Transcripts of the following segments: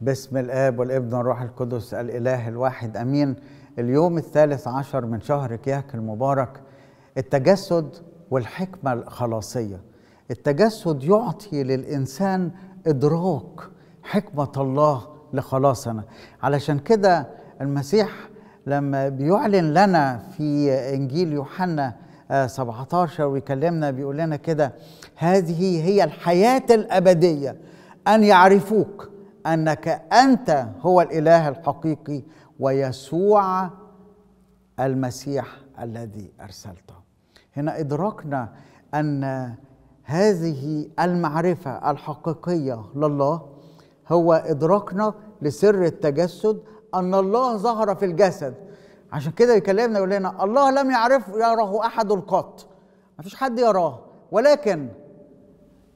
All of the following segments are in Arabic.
باسم الآب والابن والروح القدس الإله الواحد أمين اليوم الثالث عشر من شهر كياك المبارك التجسد والحكمة الخلاصية التجسد يعطي للإنسان إدراك حكمة الله لخلاصنا علشان كده المسيح لما بيعلن لنا في إنجيل يوحنا 17 آه، ويكلمنا بيقول لنا كده هذه هي الحياة الأبدية أن يعرفوك انك انت هو الاله الحقيقي ويسوع المسيح الذي ارسلته هنا ادركنا ان هذه المعرفه الحقيقيه لله هو ادراكنا لسر التجسد ان الله ظهر في الجسد عشان كده يكلمنا يقول لنا الله لم يعرف يراه احد قط ما فيش حد يراه ولكن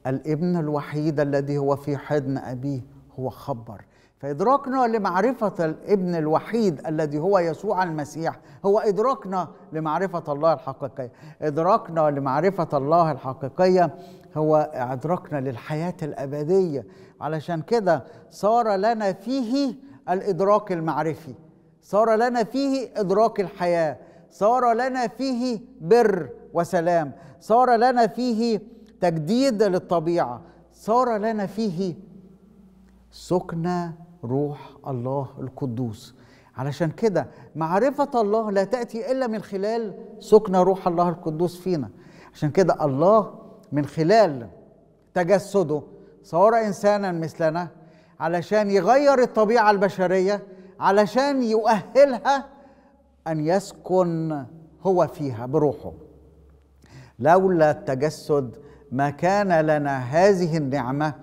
الابن الوحيد الذي هو في حضن ابيه هو خبر فإدراكنا لمعرفة الابن الوحيد الذي هو يسوع المسيح هو إدراكنا لمعرفة الله الحقيقية إدراكنا لمعرفة الله الحقيقية هو إدراكنا للحياة الأبدية علشان كده صار لنا فيه الإدراك المعرفي صار لنا فيه إدراك الحياة صار لنا فيه بر وسلام صار لنا فيه تجديد للطبيعة صار لنا فيه سكنى روح الله القدوس علشان كده معرفة الله لا تأتي إلا من خلال سكنى روح الله القدوس فينا عشان كده الله من خلال تجسده صار إنسانا مثلنا علشان يغير الطبيعة البشرية علشان يؤهلها أن يسكن هو فيها بروحه لولا التجسد ما كان لنا هذه النعمه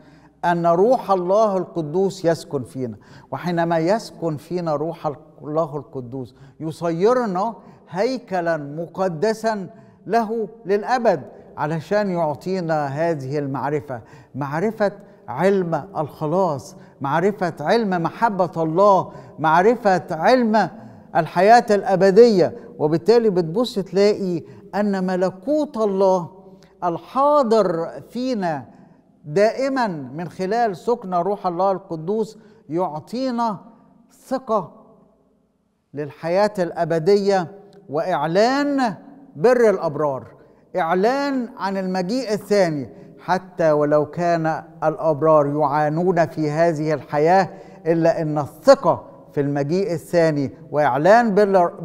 ان روح الله القدوس يسكن فينا وحينما يسكن فينا روح الله القدوس يصيرنا هيكلا مقدسا له للابد علشان يعطينا هذه المعرفه معرفه علم الخلاص معرفه علم محبه الله معرفه علم الحياه الابديه وبالتالي بتبص تلاقي ان ملكوت الله الحاضر فينا دائما من خلال سكن روح الله القدوس يعطينا ثقه للحياه الابديه واعلان بر الابرار اعلان عن المجيء الثاني حتى ولو كان الابرار يعانون في هذه الحياه الا ان الثقه في المجيء الثاني واعلان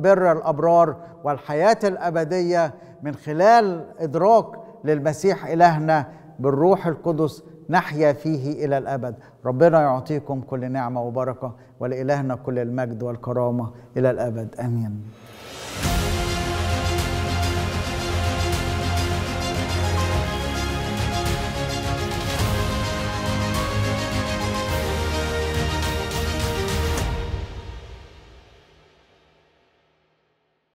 بر الابرار والحياه الابديه من خلال ادراك للمسيح الهنا بالروح القدس نحيا فيه الى الابد ربنا يعطيكم كل نعمه وبركه ولالهنا كل المجد والكرامه الى الابد امين